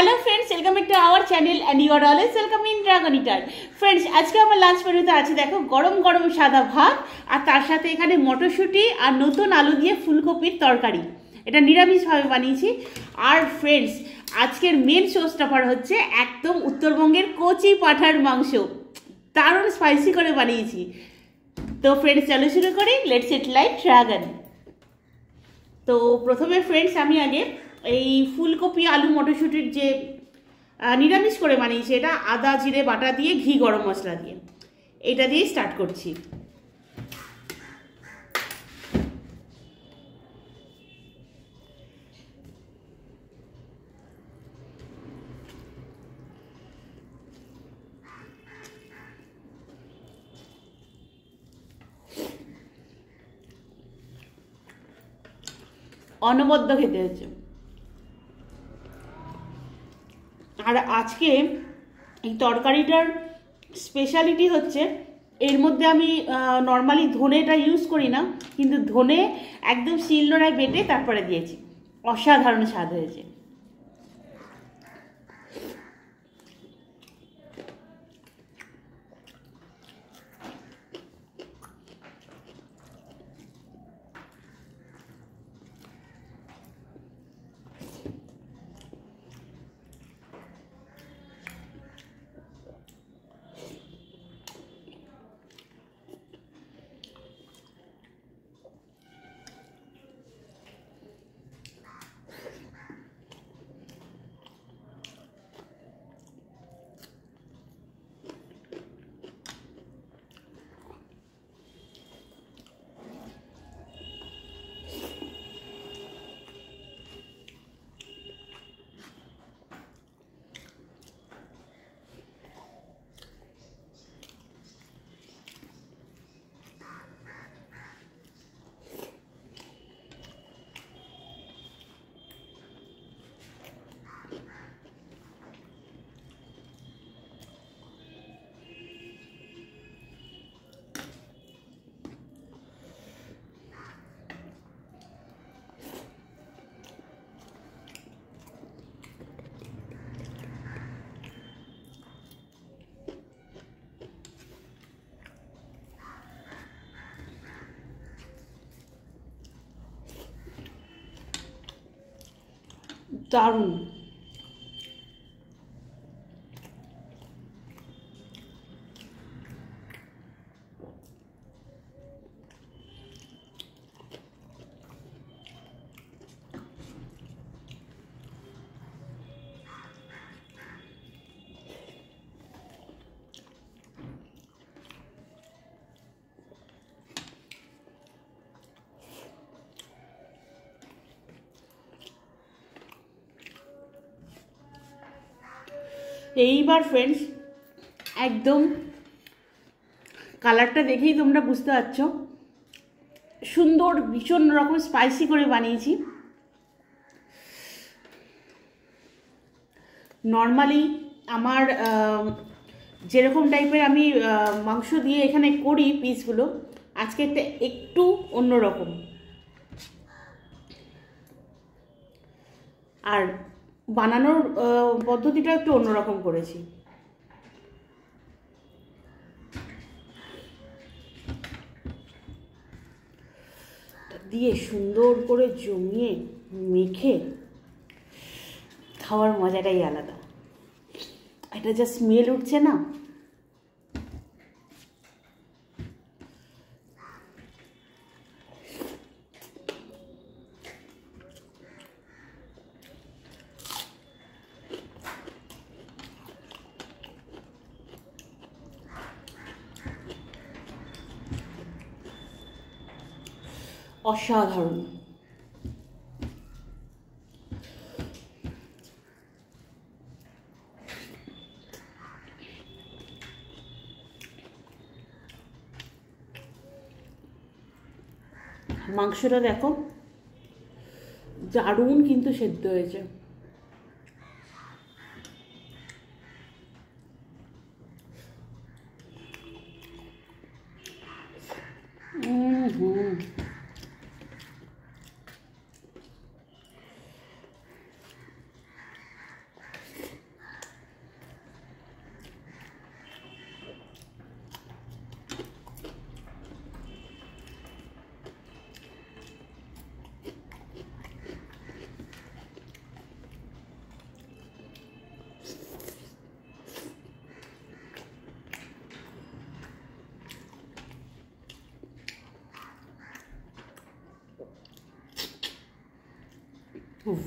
Hello friends welcome back to our channel and you are always welcome in dragon eater friends আজকে আমার lunch পর্যন্ত আছে দেখো গরম গরম সাদা ভাত আর তার সাথে এখানে মটরশুঁটি আর নতুন আলু দিয়ে ফুলকপির তরকারি এটা নিরামিষভাবে বানিয়েছি আর ফ্রেন্ডস আজকের মেন সোর্স টপার হচ্ছে একদম উত্তরবঙ্গের কচি পাঠার মাংস দারুণ স্পাইসি করে বানিয়েছি তো ফ্রেন্ডস চলো শুরু করি লেটস ইট লাইক ড্রাগন তো প্রথমে ফ্রেন্ডস আমি আগে এই ফুলকপি আলু মটরশুঁটির যে নিরামিষ করে বানিয়েছি এটা আদা জিরে বাটা দিয়ে ঘি গরম মশলা দিয়ে এটা দিয়েই স্টার্ট করছি অনবদ্য খেতে হচ্ছে আর আজকে এই তরকারিটার স্পেশালিটি হচ্ছে এর মধ্যে আমি নর্মালি ধনেটা ইউজ করি না কিন্তু ধনে একদম শিলনোড়ায় বেটে তারপরে দিয়েছি অসাধারণ স্বাদ হয়েছে দারুণ এইবার ফ্রেন্ডস একদম কালারটা দেখেই তোমরা বুঝতে পারছো সুন্দর ভীষণ রকম স্পাইসি করে বানিয়েছি নর্মালি আমার যেরকম টাইপের আমি মাংস দিয়ে এখানে করি পিসগুলো আজকে একটু অন্যরকম আর বানানোর পদ্ধতিটা একটু অন্যরকম করেছি দিয়ে সুন্দর করে জমিয়ে মেখে খাওয়ার মজাটাই আলাদা এটা যা স্মেল উঠছে না অসাধারণ মাংসটা দেখো দারুণ কিন্তু সেদ্ধ হয়েছে হুম হুম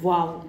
Uau!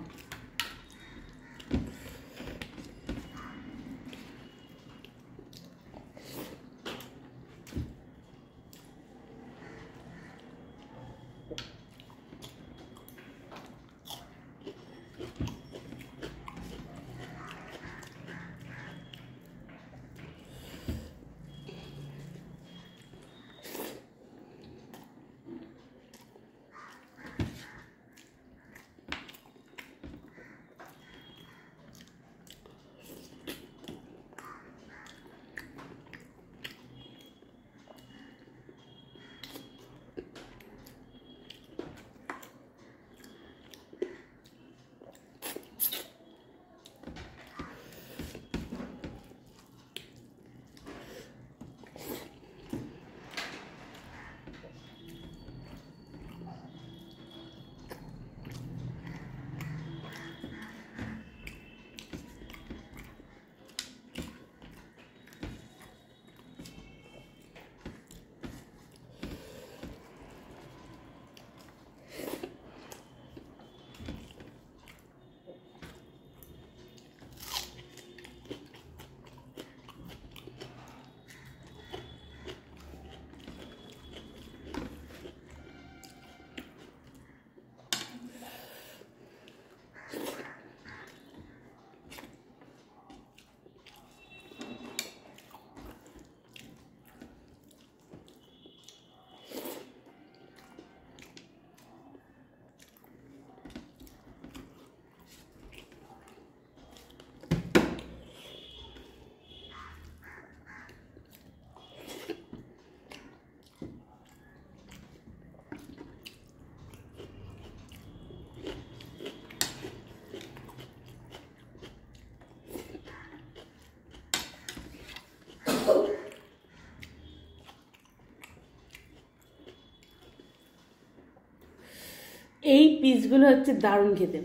পিসগুলো হচ্ছে দারুণ খেতে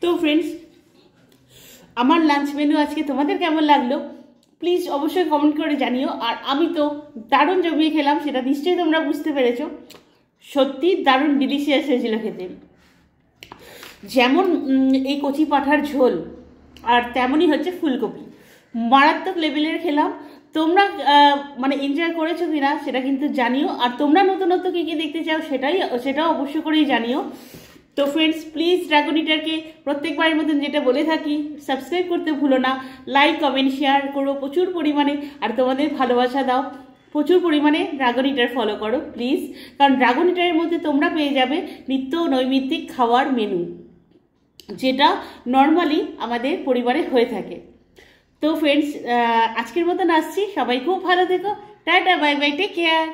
তো ফ্রেন্ডস আমার লাঞ্চ মেনু আজকে তোমাদের কেমন লাগলো প্লিজ অবশ্যই কমেন্ট করে জানিও আর আমি তো দারুণ জমিয়ে খেলাম সেটা নিশ্চয়ই তোমরা বুঝতে পেরেছো সত্যি দারুণ ডিলিশিয়াস হয়েছিল খেতে যেমন এই কচি পাঠার ঝোল আর তেমনই হচ্ছে ফুলকপি মারাত্মক লেভেলের খেলাম তোমরা মানে এনজয় করেছো কিনা সেটা কিন্তু জানিও আর তোমরা নতুনত্ব কী কী দেখতে চাও সেটাই সেটাও অবশ্য করেই জানিও তো ফ্রেন্ডস প্লিজ ড্রাগন ইটারকে প্রত্যেকবারের মতন যেটা বলে থাকি সাবস্ক্রাইব করতে ভুলো না লাইক কমেন্ট শেয়ার করো প্রচুর পরিমাণে আর তোমাদের ভালোবাসা দাও প্রচুর পরিমাণে ড্রাগন ইটার ফলো করো প্লিজ কারণ ড্রাগন ইটারের মধ্যে তোমরা পেয়ে যাবে নিত্য নৈমিত্তিক খাওয়ার মেনু যেটা নর্মালি আমাদের পরিবারে হয়ে থাকে তো ফ্রেন্ডস আজকের মতন আসছি সবাই খুব ভালো থেকো tata bye bye take care